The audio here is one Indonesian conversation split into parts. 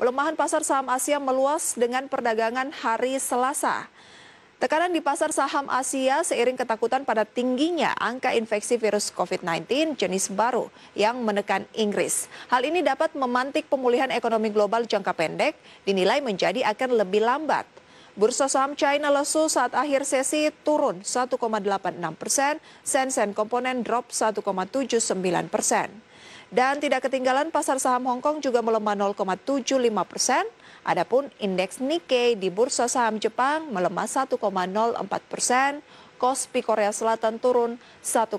Pelemahan pasar saham Asia meluas dengan perdagangan hari Selasa. Tekanan di pasar saham Asia seiring ketakutan pada tingginya angka infeksi virus COVID-19 jenis baru yang menekan Inggris. Hal ini dapat memantik pemulihan ekonomi global jangka pendek dinilai menjadi akan lebih lambat. Bursa saham China lesu saat akhir sesi turun 1,86 persen, Shenzhen komponen drop 1,79 persen. Dan tidak ketinggalan pasar saham Hong Kong juga melemah 0,75 persen, adapun indeks Nikkei di bursa saham Jepang melemah 1,04 persen, Kospi Korea Selatan turun 1,62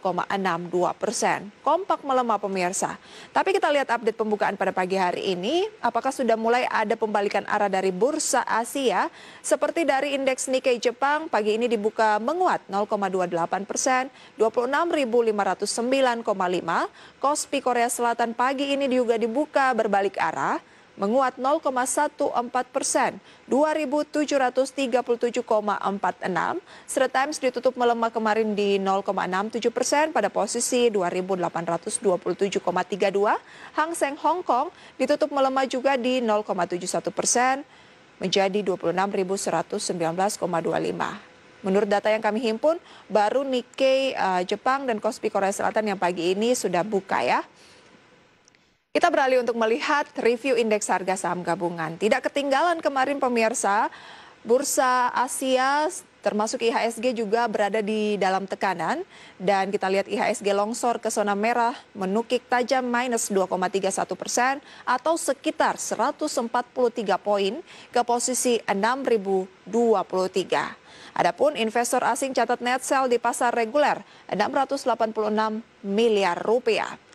persen. Kompak melemah pemirsa. Tapi kita lihat update pembukaan pada pagi hari ini. Apakah sudah mulai ada pembalikan arah dari bursa Asia? Seperti dari indeks Nikkei Jepang, pagi ini dibuka menguat 0,28 persen, 26.509,5. Kospi Korea Selatan pagi ini juga dibuka berbalik arah menguat 0,14 persen, 2.737,46. Serta Times ditutup melemah kemarin di 0,67 persen pada posisi 2.827,32. Hang Seng Hong Kong ditutup melemah juga di 0,71 persen menjadi 26.119,25. Menurut data yang kami himpun, baru Nikkei uh, Jepang dan Kospi Korea Selatan yang pagi ini sudah buka ya. Kita beralih untuk melihat review indeks harga saham gabungan. Tidak ketinggalan kemarin pemirsa, bursa Asia termasuk IHSG juga berada di dalam tekanan dan kita lihat IHSG longsor ke zona merah menukik tajam minus 2,31 persen atau sekitar 143 poin ke posisi 6023. Adapun investor asing catat net sell di pasar reguler 686 miliar rupiah.